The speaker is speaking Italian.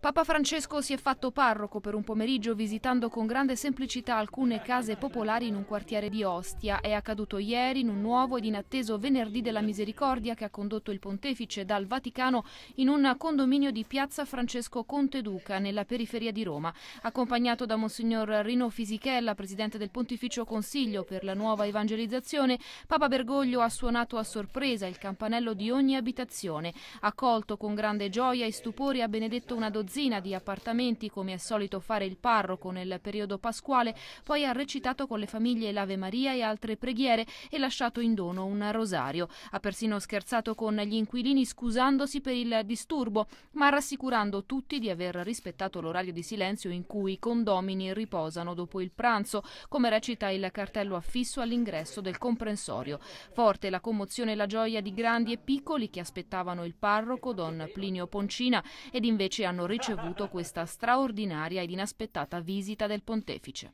Papa Francesco si è fatto parroco per un pomeriggio visitando con grande semplicità alcune case popolari in un quartiere di Ostia. È accaduto ieri in un nuovo ed inatteso venerdì della misericordia che ha condotto il pontefice dal Vaticano in un condominio di piazza Francesco Conte Duca nella periferia di Roma. Accompagnato da Monsignor Rino Fisichella, presidente del Pontificio Consiglio per la nuova evangelizzazione, Papa Bergoglio ha suonato a sorpresa il campanello di ogni abitazione. Accolto con grande gioia e stupore ha benedetto una dozzina dozzina di appartamenti come è solito fare il parroco nel periodo pasquale, poi ha recitato con le famiglie l'Ave Maria e altre preghiere e lasciato in dono un rosario. Ha persino scherzato con gli inquilini scusandosi per il disturbo, ma rassicurando tutti di aver rispettato l'orario di silenzio in cui i condomini riposano dopo il pranzo, come recita il cartello affisso all'ingresso del comprensorio. Forte la commozione e la gioia di grandi e piccoli che aspettavano il parroco, don Plinio Poncina, ed invece hanno ricevuto ricevuto questa straordinaria ed inaspettata visita del pontefice.